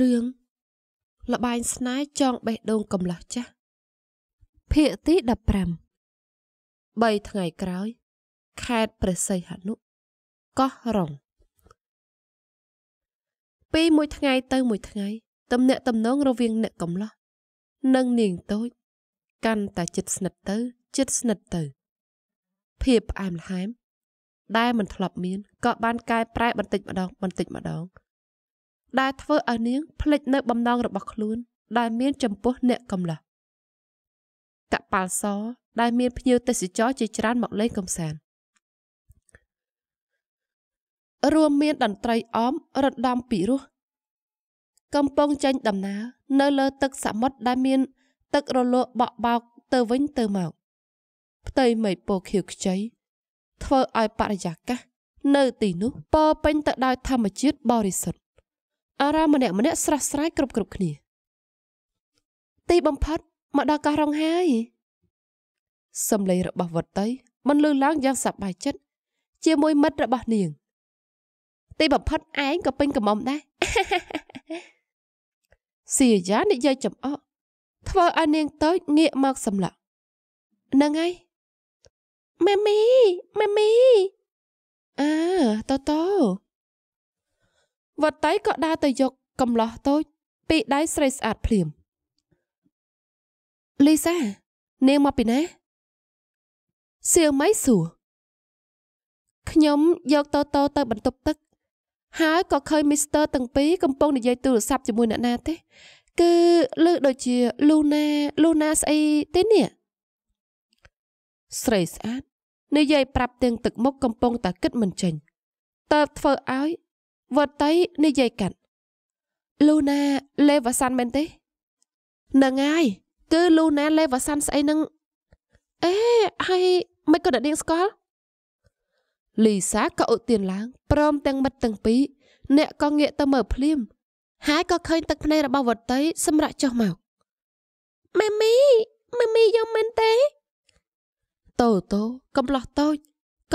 រឿងលបែងស្នេហ៍ចងបេះដូងកំឡោះចាស់ភាគទី15 3ថ្ងៃក្រោយខេត្តព្រះសីហនុកោះរងពីមួយថ្ងៃទៅមួយថ្ងៃទំនាក់ទំនងរវាងអ្នកកំឡោះនិងនាងតូច កាន់តែជិតស្និទ្ធទៅជិតស្និទ្ធទៅ ភាពផ្អែមល្ហែមដែលមិនធ្លាប់មានក៏បានកែប្រែបន្តិចម្ដងបន្តិចម្ដងដែលធ្វើឲ្យនាងភ្លេចនៅបំណងរបស់ខ្លួន ដែលមានចំពោះអ្នកកំឡោះតប៉ាល់សដែលមានភ្ញៀវទេសចរជាច្រើន មកលេងកំសាន្តរួមមានតន្ត្រីអមរត់ដំពីរោះកំពុងចេញដំណើរនៅលើ ទឹកសមុទ្រដែលមាន ទឹករលកបក់បោក ទៅវិញទៅមកផ្ទៃមេពោខៀវខ្ចីធ្វើឲ្យបរិយាកាស នៅ ទីនោះពោពេញទៅដោយធម្មជាតិបរិសុទ្ធអារម្មណ៍ម្នាក់ម្នាក់ស្រស់ស្រាយគ្រប់គ្រប់គ្នាទីបំផុតមកដល់កោះរងហើយសំឡេងរបស់វត្តីបានលើឡើងយ៉ាងសប្បាយចិត្តជាមួយមិត្តរបស់នាង ទីបំផុតឯងក៏ពេញកំមុំដែរសៀយ៉ានិយាយចំអកធ្វើឲ្យនាងតូចងាកមកសម្លាក់ហ្នឹងហើយម៉ាមីម៉ាមីអើតូតូវត្តៃក៏ដើរទៅយក កំឡោះតូចពីដៃស្រីស្អាតភ្លាមលីសានាងមកពីណាសៀងម៉ៃសួរខ្ញុំយកតូតូទៅ បន្ទប់ទឹកហើយក៏ឃើញមីស្ទ័រទាំងពីរកំពុងនិយាយទូរស័ព្ទជាមួយអ្នកណាទេ គឺឮដូចជាលូណាលូណាស្អីទេនេះស្រីស្អាតនិយាយ ប្រាប់ទាំងទឹកមុខកំពុងតែគិតមិនចេញតើធ្វើឲ្យវតីនិយាយកាត់លូណាលេវសាន់មែនទេនឹងហើយគឺលូណាលេវសាន់ស្អីនឹងអេហើយមិនក៏ដៀងស្គាល់លីសាក៏ឧទានឡើងព្រមទាំងមិត្តទាំងពីរអ្នកក៏ងាកទៅមើលភ្លាមហើយក៏ឃើញ ទឹកភ្នែករបស់វតីសម្រាប់ចុះមកម៉ែមីម៉ែមីយកមែនទេតូតូកំឡោះតូច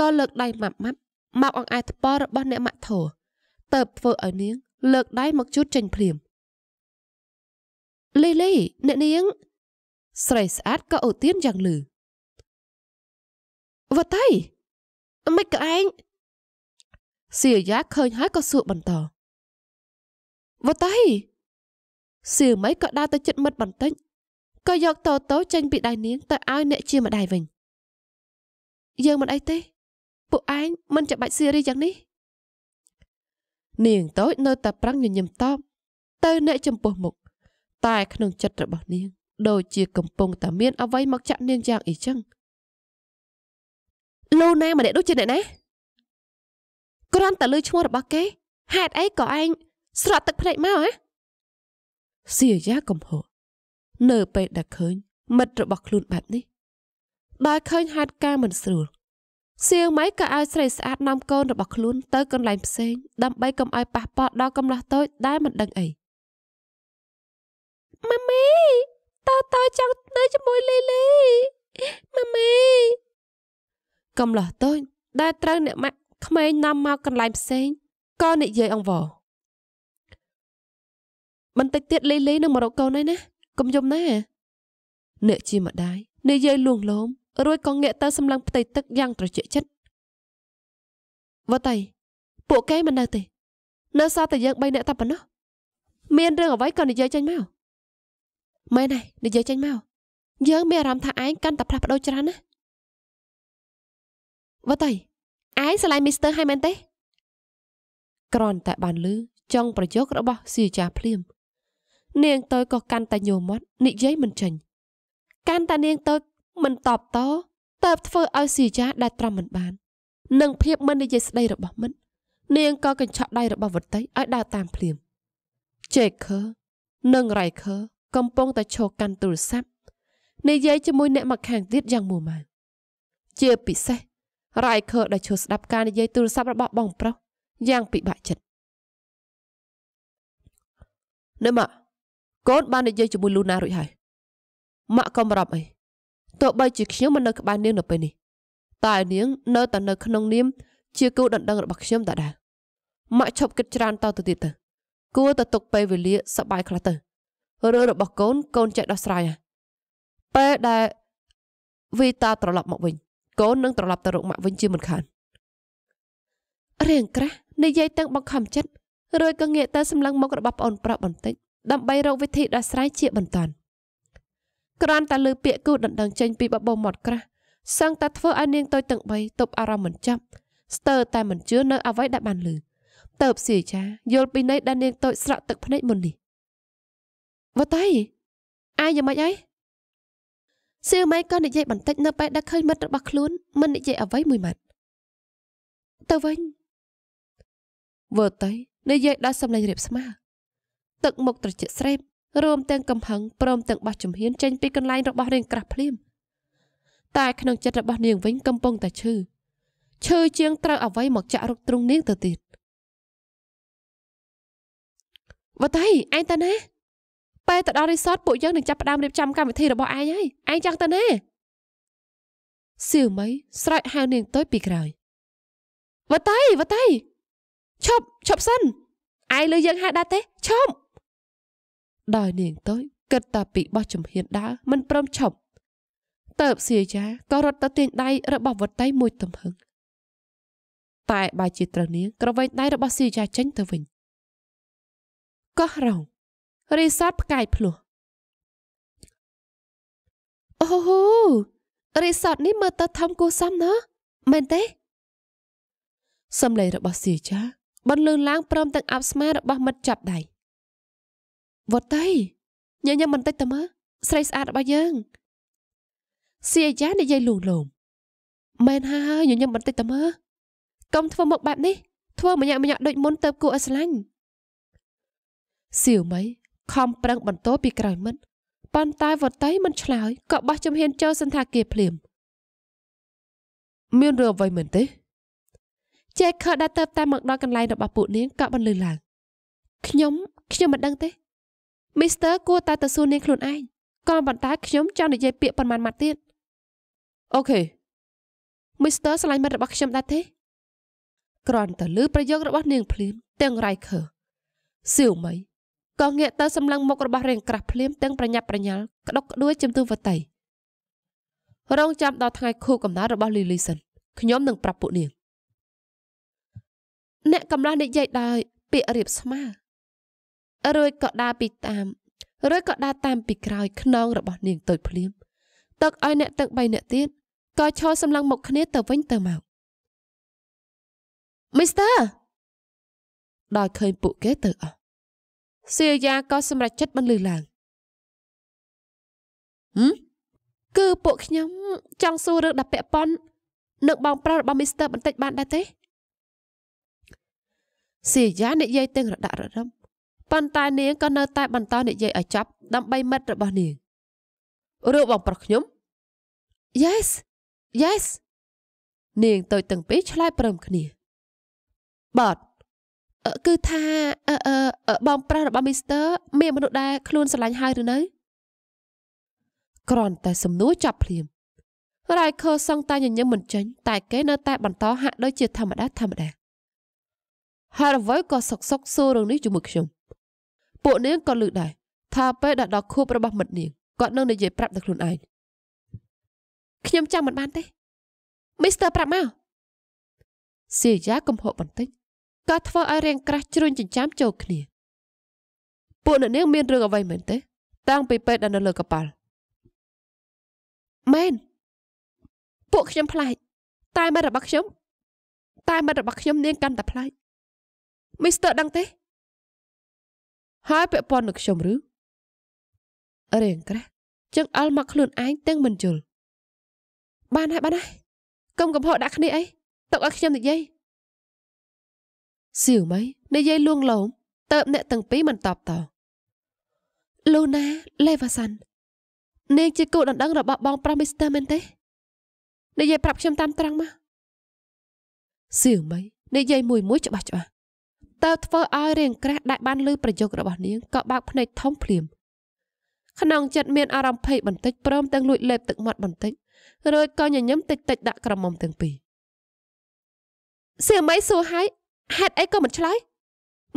ក៏លើកដៃម៉ាប់ម៉ាប់មកអង្អែតប៉របស់អ្នកម៉ាក់ធោទៅធ្វើឲ្យនាង លើកដៃមកជូតចេញភ្លាមលីលីអ្នកនាងស្រីស្អាតក៏អូទានយ៉ាងលឺវតៃមិនក៏ឯងសៀយ៉ាឃើញហើយក៏សួរបន្តវតៃសៀមីក៏ដើរទៅចិត្តមិត្តបន្តិចក៏យកតោតោចេញពីដៃនាង ទៅឲ្យអ្នកជាម្ដាយវិញយើងមិនអីទេពួកឯងមិនចាំបាច់ស៊េរីយ៉ាងនេះនាងតូចនៅតែប្រឹងញញឹមតបទៅអ្នកចំពោះមុខតែក្នុងចិត្តរបស់នាង ដូចជាកំពុងតែមានអ្វីមកចាក់នាងយ៉ាងអីចឹងលូណាម្នាក់ដូចជាអ្នកណាគ្រាន់តែលើឈ្មោះរបស់គេហេតុអីក៏ឯងស្រក់ទឹកភ្នែកមកហ៎សៀយ៉ាកំហកនៅពេលដែលឃើញ មិត្តរបស់ខ្លួនបែបនេះដោយឃើញហេតុការមិនស្រួលសៀងម៉ៃក៏ឲ្យស្រីស្អាតនាំកូនរបស់ខ្លួនទៅកន្លែងផ្សេងដើម្បីកុំឲ្យប៉ះពាល់ដល់កំឡោះតូចដែលមិនដឹងអីម៉ាមីតើតើចង់ទៅជាមួយលីលីម៉ាមីកំឡោះតូចដែល ត្រូវអ្នកម៉ាក់ក្មេងនាំមកកន្លែងផ្សេងក៏និយាយអង្វរបន្តិចទៀតលីលីនឹងមករកកូនហើយណាកុំយំណាអ្នកជាម្ដាយនិយាយលួងលោមរួចក៏ងាកទៅសម្លឹងផ្ទៃទឹកយ៉ាងត្រជាក់ចិត្តវត្តៃពួកគេមិននៅទេនៅសល់តែយើង3នាក់តែប៉ុណ្ណោះមានរឿងអ្វីក៏និយាយចេញមកមែនហើយនិយាយចេញមកយើងមានអារម្មណ៍ថាឯងកាន់តែផ្លាស់ប្ដូរច្រើនណាវត្តៃឯងឆ្លៃមីស្ទ័រហើយមែនទេ ក្រន់តែបានលឺចង់ប្រយោគរបស់សៀចាភ្លាម នាងតើក៏កាន់តែញោមមាត់និយាយមិនចេញកាន់តែនាងតើមិនតបតតើបធ្វើឲ្យស៊ីយ៉ាដែលត្រាំមិនបាននិងភាពមិននិយាយស្ដីរបស់មិត្តនាងក៏កញ្ឆក់ដៃរបស់វតីឲ្យដើរតាមភ្លាម Jaker និង Riker កំពុងតែឈរកាន់ទូរស័ព្ទនិយាយជាមួយអ្នកមកខាងទៀតយ៉ាងមួម៉ៅជាពិសេស Riker ដែលឈរស្ដាប់ការនិយាយទូរស័ព្ទរបស់បង ប្រុសយ៉ាងពិបាកចិត្តនៅម៉ាក់កូនបាននិយាយជាមួយលូណារួចហើយម៉ាក់ក៏មិនរាប់អីទោះបីជាខ្ញុំមិននៅក្បែរនាងនៅពេលនេះតែនាង នៅតែនៅក្នុងនាម ជាគូដណ្ដឹងរបស់ខ្ញុំដដែលម៉ាក់ឈប់គិតច្រើនតទៅទៀតទៅគួរទៅទុកពេលវេលាសបាយខ្លះទៅរឿងរបស់កូនកូនចេះដោះស្រាយពេលដែលវីតាត្រឡប់មកវិញកូននឹងត្រឡប់ទៅរកម៉ាក់វិញជាមិនខានរឿងក្រាស់និយាយទាំងបង្ខំចិត្តរួចក៏ងាកទៅសម្លឹងមុខរបស់ប្អូនប្រុសបន្តិចដើម្បីរកវិធីដោះស្រាយជាបន្ទាន់ក្រាន់តែលើពាក្យគូដណ្ដឹងចេញពីបបោមាត់ក្រាស់សឹងតែធ្វើឲ្យនាងតូចទាំង3ទប់អារម្មណ៍មិនចាប់ស្ទើរតែមិនជឿនៅអ្វីដែលបានឮតើបសៀចាយល់ពីនៃដែលនាងតូចស្រក់ទឹកភ្នែកមុននេះវតៃអាយយ៉ាងម៉េចអីសៀម៉ៃក៏និយាយបន្តិចនៅពេលដែលឃើញមិត្តរបស់ខ្លួនមិននិយាយអ្វីមួយម៉ាត់ទៅវិញវតៃនិយាយដល់សំឡេងរៀបស្មើទឹកមុខត្រជាក់ស្រេបរួមទាំងកំហឹងព្រមទាំងបោះជំហានចេញពីកន្លែងរបស់រៀងក្រាស់ភ្លាម តែក្នុងចិត្តរបស់នាងវិញកំពុងតែឈឺឈឺជាងត្រូវអ្វី មកចាក់រុកទ្រុងនាងទៅទៀតវត្តៃឯងទៅណាពេលទៅដល់រីសតពួកយើងនឹងចាប់ផ្ដើមរៀបចំកម្មវិធីរបស់ឯងហើយឯងចង់ទៅណាសៀវមីស្រែកហៅនាងទៅពីក្រោយវត្តៃវត្តៃឈប់ឈប់សិនឯងលើយើងហៅដែរទេឈប់ដោយនាងតូចគិតតែពីបោះជំហានដើរមិនព្រមឈប់តើបសៀយ៉ាក៏រត់ទៅទាញដៃរបស់វតីមួយទំហឹងតែបើជា ត្រូវនាងក្រវែងដៃរបស់សៀយ៉ាចេញទៅវិញកោះរងរីសាតផ្កាយភ្លោះអូហូរីសតនេះមើលទៅធំគួសមណាស់មែនទេសំឡេងរបស់សៀចាបន្លឺឡើងព្រមទាំងអាប់ស្មារបស់មិត្តចាប់ដៃវត្តីញញឹមបន្តិចតើមើលស្រីស្អាតរបស់យើងសៀយ៉ានិយាយលួងលោម មែនហើយញញឹមបន្តិចតើមើលកុំធ្វើមុខបែបនេះ ធ្វើម្ញាក់ម្ញាក់ដូចមុនទៅគួរឲ្យស្រឡាញ់សៀវមីខំប្រឹងបន្តពីក្រោយមិត្តប៉ុន្តែវតីមិនឆ្លើយក៏បោះជំហានចូលសន្តាគារភ្លាមមានរឿងអ្វីមែនទេចេខើដែលទៅតែមកដល់កន្លែងរបស់ពួកនាងក៏បន្លឺឡើងខ្ញុំ ខ្ញុំមិនដឹងទេមីស្ទ័រគួរតែទៅសួរនាងខ្លួនឯងក៏ប៉ុន្តែខ្ញុំចង់និយាយពាក្យប៉ុន្មានម៉ាត់ទៀតអូខេមីស្ទ័រឆ្លាញ់មិត្តរបស់ខ្ញុំដែរទេគ្រាន់តែលើប្រយោគរបស់នាងភ្លាមទាំងរៃខើសៀវមីក៏ងាកទៅសម្លឹងមុខរបស់រាងក្រាស់ភ្លាមទាំងប្រញាប់ប្រញាល់ក្តុកក្តួយជំទូវតីរងចាំដល់ថ្ងៃខួបកំណើតរបស់លីលីសិនខ្ញុំនឹងប្រាប់ពួកនាងអ្នកកំឡោះនិយាយដោយពាក្យរៀបស្មើរួចក៏ដើរពីតាមរួចក៏ដើរតាម ពីក្រោយខ្នងរបស់នាងតូចភ្លាម ទឹកឲ្យអ្នកទឹក3នាក់ទៀតក៏ឈរសម្លឹងមុខគ្នាទៅវិញទៅមកមីស្ទ័រដល់ឃើញពួកគេទៅអស់សៀយ៉ាក៏សម្រេចចិត្តបន្លឺឡើងហឹមគឺពួកខ្ញុំ ចង់សួររឿងដាក់ពាក់ព័ន្ធនឹងបងប្រុសរបស់មីស្ទ័របន្តិចបានដែរទេសៀយ៉ានិយាយទាំងរដាក់ររឹមប៉ុន្តែនាងក៏នៅតែបន្តនិយាយឲ្យចប់ដើម្បីមិត្តរបស់នាងរូបបងប្រុសខ្ញុំ Yes Yes នាងតូចទាំងពីរឆ្លើយព្រមគ្នាបាទគឺថាបងប្រុសរបស់មីស្ទ័រមានមនុស្សដែលខ្លួនស្រឡាញ់ហើយឬនៅគ្រាន់តែសំនួរចាប់ភ្លាមរ៉ៃខឺសង់តែញញឹមមិនចេញតែគេនៅតែបន្តហាក់ដូចជាធម្មតាធម្មតាហើយអ្វីក៏សុកសុកសួររឿងនេះជាមួយខ្ញុំពួកនាងក៏ឮដែរថាពេលដែលដល់ខួបរបស់មិត្តនាងគាត់នឹងនិយាយប្រាប់តែខ្លួនឯងខ្ញុំចាំមិនបានទេ មីស្ទ័រប្រាប់មកសៀយ៉ាកំហកបន្តិចក៏ធ្វើឲ្យរាងក្រាស់ជ្រួញចិញ្ចាមចូលគ្នាពួកអ្នកនាងមានរឿងអ្វីមែនទេ តាំងពីពេលដែលនៅលើកប៉ាល់មែនពួកខ្ញុំផ្លាច់តែមិត្តរបស់ខ្ញុំ តែមិត្តរបស់ខ្ញុំនាងកាន់តែផ្លាច់មីស្ទ័រដឹងទេហើយពាក់ព័ន្ធនឹងខ្ញុំឬរៀងក្រាស់ចឹងអល់មកខ្លួនឯងទាំងមិនជុលបានហើយបានហើយកុំកំហកដាក់គ្នាអីទុកឲ្យខ្ញុំនិយាយសៀវម៉ៃនិយាយលួងលោមតើបអ្នកទាំងពីរមិនតបតលូណាលេវ៉ាសាន់នាងជាគូដណ្ដឹងរបស់បង ប្រុសមីស្ទ័រមែនទេនិយាយប្រាប់ខ្ញុំតាមត្រង់មកសៀវម៉ៃនិយាយមួយមួយច្បាស់ច្បាស់តើធ្វើឲ្យរាងក្រាស់ដែលបានលើប្រយោគរបស់នាងក៏បើកភ្នែកធំភ្លាមក្នុងចិត្តមានអារម្មណ៍ភ័យបន្តិចព្រមទាំងលួចលេបទឹកមាត់បន្តិចរួចក៏ញញឹមតិចតិចដាក់ក្រមុំទាំងពីរសៀមីសួរហើយហេតុអីក៏មិនឆ្លើយ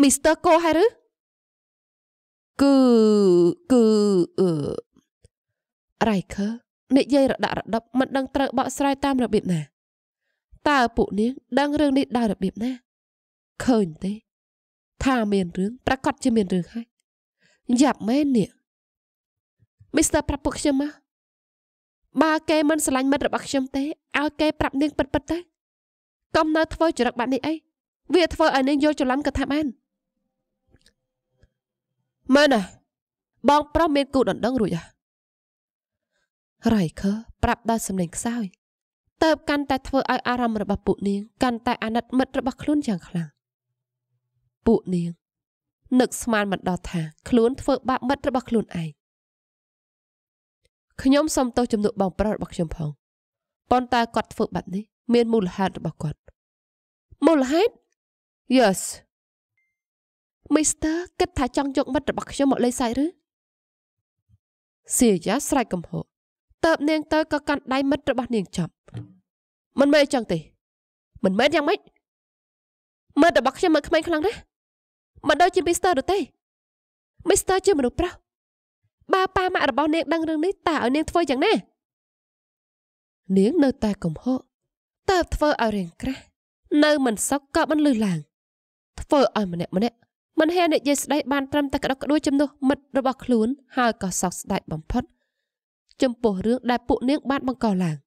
មីស្ទ័រកូហើយឬគឺគឺអឺរ៉ៃខើនិយាយរដាក់រដប់មិនដឹងត្រូវបកស្រាយតាមរបៀបណា តើពួកនាងដឹងរឿងនេះដោយរបៀបណាឃើញទេថាមានរឿង ប្រកាសជាមានរឿងហើយយ៉ាប់មែននេះមីស្ទ័រប្រាប់ពួកខ្ញុំមកបើគេមិនស្រឡាញ់មិត្តរបស់ខ្ញុំទេឲ្យគេប្រាប់នាងពិតពិតទៅកុំនៅធ្វើចរិតបែបនេះអីវាធ្វើឲ្យនាងយល់ច្រឡំក៏ថាបានមែនណាបងប្រុសមានគូដណ្ដឹងរួចហ៎រៃខើប្រាប់ដល់សំឡេងខ្សោយតើបកាន់តែធ្វើឲ្យអារម្មណ៍របស់ពួកនាងកាន់តែអាណិតមិត្តរបស់ខ្លួនយ៉ាងខ្លាំងពួកនាងនឹកស្មានមិនដល់ថា ខ្លួនធ្វើ បាបមិត្តរបស់ខ្លួនឯងខ្ញុំសុំទោសជំនួសបងប្រុសរបស់ខ្ញុំផងប៉ុន្តែគាត់ធ្វើបែបនេះមានមូលហេតុរបស់គាត់មូលហេតុ Yes មីស្ទ័រគិតថាចង់យកមិត្តរបស់ខ្ញុំមកលេងសើចឬសេយ៉ាស្រែកកំហកតើបនាងទៅក៏កាន់ដៃមិត្តរបស់នាងចាប់ មិនមែនចឹងទេ មិនមែនយ៉ាងម៉េចមិត្តរបស់ខ្ញុំមើលក្មេងខ្លាំងណាស់មិនដូចជាមីស្ទ័រនោះទេមីស្ទ័រជាមនុស្សប្រុសបើប៉ាម៉ាក់របស់នាងដឹងរឿងនេះតើឲ្យនាងធ្វើយ៉ាងណានាងនៅតែកំហកតើធ្វើឲ្យរៀងក្រាស់នៅមិនសុខក៏មិនលឺឡើងធ្វើឲ្យម្នាក់ម្នាក់មិនហ៊ាននិយាយស្ដីបានត្រឹមតែក្តុកក្តួលជំនួសមិត្តរបស់ខ្លួន ហើយក៏សោកស្ដាយបំផុត ចំពោះរឿងដែលពួកនាង បានបង្កឡើង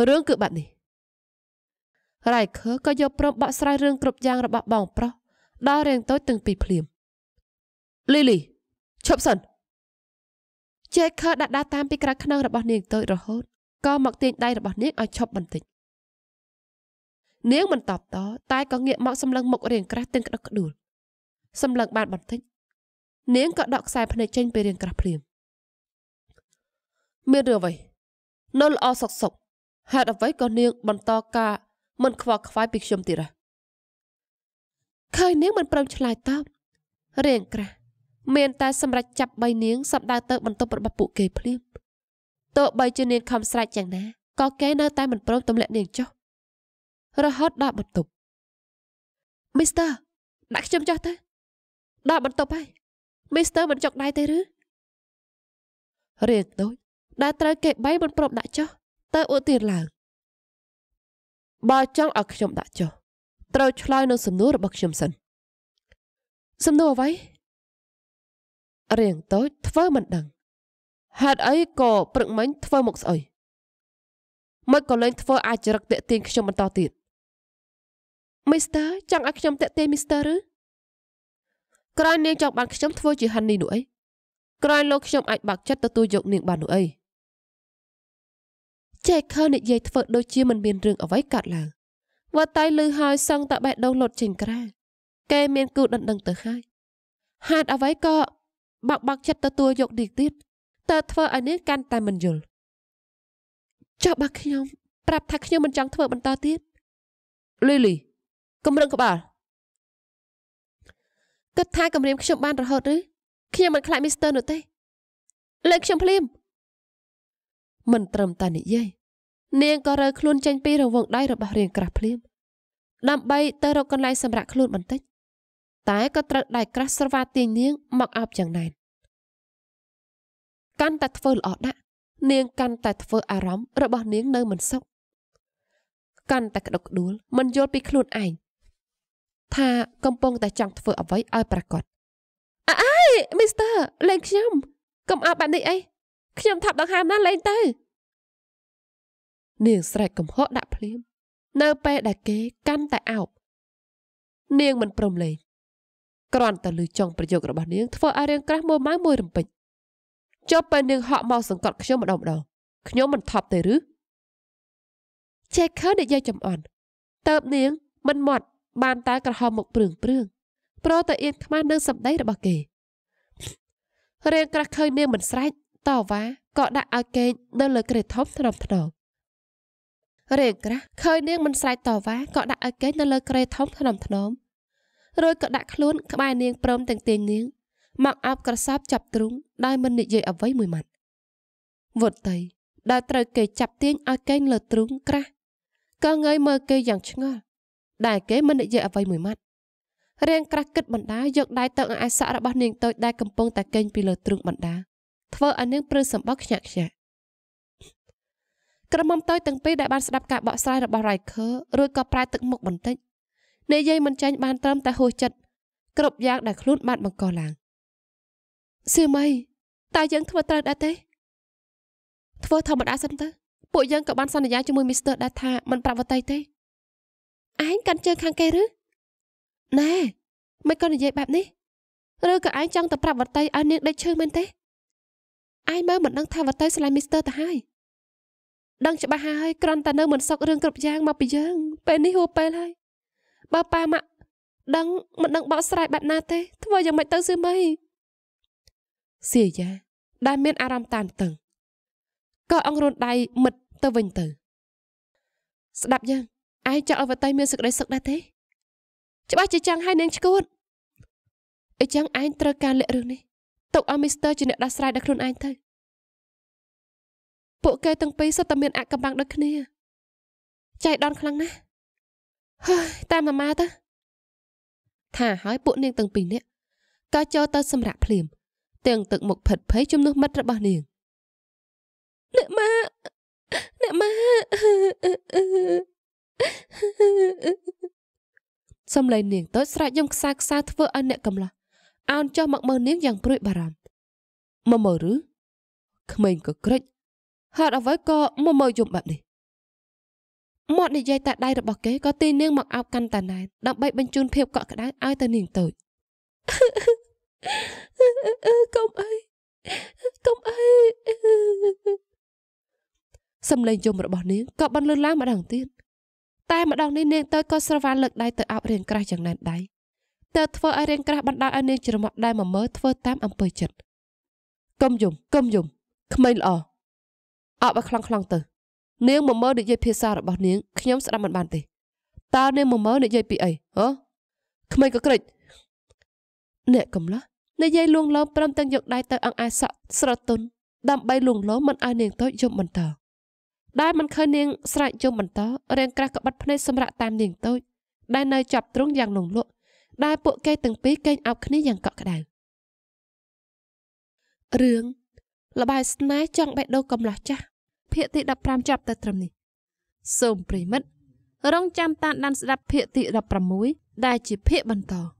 អឺរឿងគឺបែបនេះរ៉ៃខឺក៏យកព្រមបកស្រាយរឿងគ្រប់យ៉ាងរបស់បង ប្រុសដល់រៀងតូចទាំងពីរភ្លាមលីលីឈប់សិនជេខឺដាក់ដាតាមពីក្រៅខ្នងរបស់នាងតូចរហូតក៏មកទាញដៃរបស់នាងឲ្យឈប់បន្តិចនាងមិនតបតតែក៏ងាកមកសម្លឹងមុខរៀងក្រាស់ទាំងក្តុកក្តួលសម្លឹងបានបន្តិចនាងក៏ដកខ្សែភ្នែកចេញពីរៀងក្រាស់ភ្លាមមានរឿងអ្វីនៅល្អសុកសុកហេតុអ្វីក៏នាងបន្តការមិនខ្វល់ខ្វាយពីខ្ញុំទៀតហ៎ឃើញនាងមិនប្រឹងឆ្លើយតបរៀងក្រាស់មានតែសម្រេចចាប់បីនាងសម្ដៅទៅបន្ទប់របស់ពួកគេភ្លាមទោះបីជានាងខំស្រែកយ៉ាងណាក៏គេនៅតែមិនព្រមទម្លាក់នាងចុះរហូតដល់បន្ទប់មីស្ទ័រដាក់ខ្ញុំចុះទៅដល់បន្ទប់ហើយមីស្ទ័រមិនចុកដៃទេឬរៀងដូចដែលត្រូវគេបីមិនព្រមដាក់ចុះទៅឧទានឡើងបើចង់ឲ្យខ្ញុំដាក់ចុះត្រូវឆ្លើយនឹងសំណួររបស់ខ្ញុំសិនសំណួរអ្វីរៀងតូចធ្វើមិនដឹងហេតុអីក៏ព្រឹកមិញធ្វើមកស្អុយមិនក៏លែងធ្វើអាចរឹកតាក់ទាញខ្ញុំបន្តទៀតមីស្ទ័រចង់ឲ្យខ្ញុំតាក់ទាញមីស្ទ័រឬក្រោយនាងចង់បានខ្ញុំធ្វើជាហាន់នេះនោះអីក្រោយលោកខ្ញុំអាចបាក់ចិត្តទទួលយកនាងបាននោះអីចេខើនិយាយធ្វើដូចជាមិនមានរឿងអ្វីកើតឡើងវត្តៃលឺហើយសឹងតែបេះដូងលត់ចេញក្រៅគេមានគូដណ្ដឹងទៅហើយហេតុអ្វីក៏បាក់បាក់ចិត្តទទួលយកនេះទៀតតើធ្វើឲ្យនេះកាន់តែមិនយល់ចុះបើខ្ញុំប្រាប់ថាខ្ញុំមិនចង់ធ្វើបន្តទៀតលីលីកំរឹងក្បាលគិតថាគម្រាមខ្ញុំបានរហូតឬខ្ញុំមិនខ្លាចមីស្ទ័រនោះទេ លើខ្ញុំភ្លាមមិនត្រឹមតែនិយាយនាងក៏រើខ្លួនចេញពីរង្វង់ដៃរបស់រៀងក្រាស់ភ្លាមដើម្បីទៅរកកន្លែងសម្រាប់ខ្លួនបន្តិចតែក៏ត្រូវដៃក្រាស់ស្រវា ទាញនាងមកអោបយ៉ាងណែនកាន់តែធ្វើល្អដាក់នាងកាន់តែធ្វើអារម្មណ៍របស់នាងនៅមិនសុខកាន់តែក្តុកក្តួលមិនយល់ពីខ្លួនឯងថាកំពុងតែចង់ធ្វើអ្វីឲ្យប្រកបអើយមីស្ទ័រលេងខ្ញុំកុំអោបបែបនេះអីខ្ញុំថាប់ដង្ហើមណាស់លេងទៅនាងស្រែកកំហកដាក់ភ្លាម នៅពេលដែលគេកាន់តែអោបនាងមិនព្រមលេងគ្រាន់តែលើចុងប្រយោគរបស់នាង ធ្វើឲ្យរៀងក្រាស់មួម៉ៅមួយរំពេចចុះពេលនាងហក់មកសង្កត់ខ្ញុំម្ដងម្ដងខ្ញុំមិនថប់ទេឬចេខើនិយាយចំអន់តើប នាងមិនមាត់បានតែក្រហមមុខព្រឿងព្រឿងប្រតើអៀនខ្មាស់នៅសម្ដីរបស់គេរៀងក្រាស់ឃើញនាងមិនស្រេចតវ៉ាក៏ដាក់ឲ្យកេងនៅលើក្រេធំថ្នមថ្នងរឿងក្រាស់ឃើញនាងមិនស្រែកតវ៉ាក៏ដាក់ឲ្យកេងនៅលើក្រេធំថ្នមថ្នមរួចក៏ដាក់ខ្លួន ក្បែរនាងព្រមទាំងទាញនាងមកអាប់ក្រសោបចាប់ទ្រូងដោយមិននិយាយអ្វីមួយម៉ាត់វុតតីដែលត្រូវគេចាប់ទាញឲ្យកេងលើទ្រូងក្រាស់ក៏ងើយមើលគេយ៉ាងឆ្ងល់ដែលគេមិននិយាយអ្វីមួយម៉ាត់រៀងក្រាស់គិតបណ្ដាយកដៃទៅអង្អែសក់របស់នាងតូចដែលកំពុងតែកេងពីលើទ្រូងបណ្ដាធ្វើឲ្យនាងព្រឺសម្បុកខ្ញាក់ខ្ញាក់ក្រមុំតូចទាំងពីរដែលបានស្ដាប់ការបកស្រាយរបស់ Riker រួចក៏ប្រែទឹកមុខបន្តិចនាយមិនចាញ់បានត្រឹមតែហួសចិត្តគ្រប់យ៉ាងដែលខ្លួនបានបង្កឡើងសៀមៃតើយើងធ្វើត្រូវដែរទេ ធ្វើធម្មតាសិនទៅពួកយើងក៏បានសន្យាជាមួយមីស្ទ័រដែរថាមិនប្រាប់វតីទេឯងកាន់ជើងខាងគេឬណែមិនក៏និយាយបែបនេះឬក៏ឯងចង់ទៅប្រាប់វតីឲ្យនាងដេកឈឺមែនទេអាយមើលមិនដឹងថាវត្តទៅស្លាញ់មីស្ទ័រទៅហើយ ដឹងច្បាស់ហើយគ្រាន់តែនៅមិនសុករឿងគ្រប់យ៉ាងមកពីយើងពេលនេះហួពេលហើយបើប៉ាម៉ាក់ដឹងមិនដឹងបកស្រាយបែបណាទេធ្វើយ៉ាងម៉េចទៅស៊ឺមីសៀយ៉ាដែលមានអារម្មណ៍តានតឹងក៏អង្រូនដៃមិត្តទៅវិញទៅ ស្ដាប់យើងឯងចង់ឲ្យវតីមានសេចក្តីសុខដែរទេច្បាស់ជាចង់ឲ្យនាងឈួតអញ្ចឹងឯងត្រូវការលាក់រឿងនេះទុកឲ្យមីស្ទ័រជាអ្នកដោះស្រាយដល់ខ្លួនឯងទៅពួកគេទាំងពីរសុទ្ធតែមានអកំបាំងដូចគ្នាចៃដនខ្លាំងណាស់ហើយតាមម៉ាម៉ាទៅថាហើយពួកនាងទាំងពីរនាក់ក៏ចូលទៅសម្រាប់ភ្លាមទាំងទឹកមុខភិតភ័យជំនួសមិត្តរបស់នាងអ្នកម៉ាអ្នកម៉ាសំឡេងនាងតូចស្រែកយំខ្សៅខ្សៅធ្វើឲ្យអ្នកកំឡោះអោនចុះមកមើលនាងយ៉ាងព្រួយបារម្ភមកមើលឬក្មេងក៏ក្រិចហេតុអ្វីក៏មកមើលយំបែបនេះមាត់និយាយតែដៃរបស់គេក៏ទីនាងមកអោបកាន់តាណែនដើម្បីបញ្ជូនភាព កក់ក្ដៅឲ្យទៅនាងតូចកុំអីកុំអីសំឡេងយំរបស់នាងក៏បានលឺឡើងម្ដងទៀតតែម្ដងនេះនាងតូចក៏ស្រវាលើកដៃទៅអោបរាងក្រាស់យ៉ាងណែនដៃតើធ្វើឲ្យរៀងក្រាស់បណ្ដាលឲ្យនាងច្រមុះដែលមកមើលធ្វើតាមអំពើចិត្តកុំយំកុំយំក្មេងល្អអបឲ្យខ្លងខ្លងទៅ នាងមកមើលនិយាយភាសារបស់នាងខ្ញុំស្ដាប់មិនបានទេ តើនាងមកមើលនិយាយពីអីហ៎ក្មេងក៏ក្រិចអ្នកកំឡោះនិយាយលួងលោមព្រមទាំងយកដៃទៅអង្អែសក់ស្រទន់ដើម្បីលួងលោមមិនឲ្យនាងទៅយំបន្ត ដែលមិនឃើញនាងស្រែកយំបន្តរាងក្រាស់ក្បិតភ្នែកសម្រាប់តាមនាងតូចដែលនៅចាប់ទ្រង់យ៉ាងលងលក់ដែលពួកគេទាំងពីរកេងអោបគ្នាយ៉ាងកក់ក្ដៅរឿងលបាយស្នេហ៍ចង់បេះដូងកំឡោះចាស់ ភាគទី15ចប់ទៅត្រឹមនេះសូមប្រិមិត្តរងចាំតាមដានស្ដាប់ភាគទី16ដែលជាភាគបន្ត។